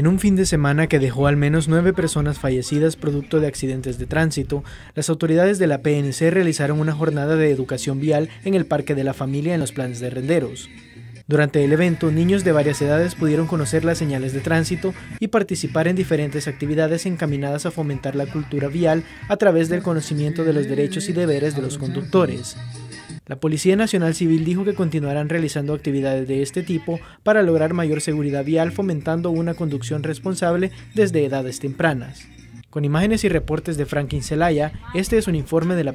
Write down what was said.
En un fin de semana que dejó al menos nueve personas fallecidas producto de accidentes de tránsito, las autoridades de la PNC realizaron una jornada de educación vial en el Parque de la Familia en los planes de renderos. Durante el evento, niños de varias edades pudieron conocer las señales de tránsito y participar en diferentes actividades encaminadas a fomentar la cultura vial a través del conocimiento de los derechos y deberes de los conductores. La Policía Nacional Civil dijo que continuarán realizando actividades de este tipo para lograr mayor seguridad vial fomentando una conducción responsable desde edades tempranas. Con imágenes y reportes de Franklin Celaya, este es un informe de la